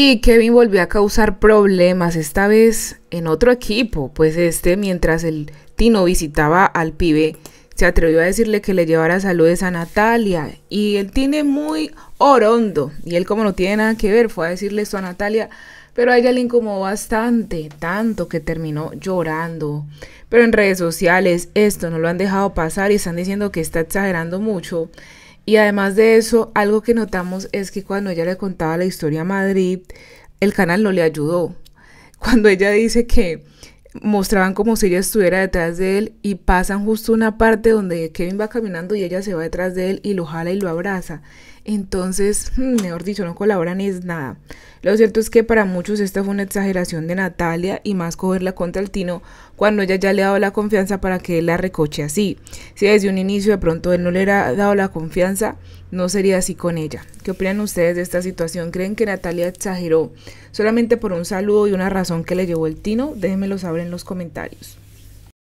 Y Kevin volvió a causar problemas, esta vez en otro equipo, pues este, mientras el Tino visitaba al pibe, se atrevió a decirle que le llevara saludos a Natalia. Y él tiene muy orondo. Y él como no tiene nada que ver, fue a decirle esto a Natalia. Pero a ella le incomodó bastante, tanto que terminó llorando. Pero en redes sociales esto no lo han dejado pasar y están diciendo que está exagerando mucho y además de eso, algo que notamos es que cuando ella le contaba la historia a Madrid, el canal no le ayudó. Cuando ella dice que mostraban como si ella estuviera detrás de él y pasan justo una parte donde Kevin va caminando y ella se va detrás de él y lo jala y lo abraza. Entonces, mejor dicho, no colaboran es nada. Lo cierto es que para muchos esta fue una exageración de Natalia y más cogerla contra el Tino cuando ella ya le ha dado la confianza para que él la recoche así. Si desde un inicio de pronto él no le ha dado la confianza, no sería así con ella. ¿Qué opinan ustedes de esta situación? ¿Creen que Natalia exageró solamente por un saludo y una razón que le llevó el Tino? Déjenmelo saber en los comentarios.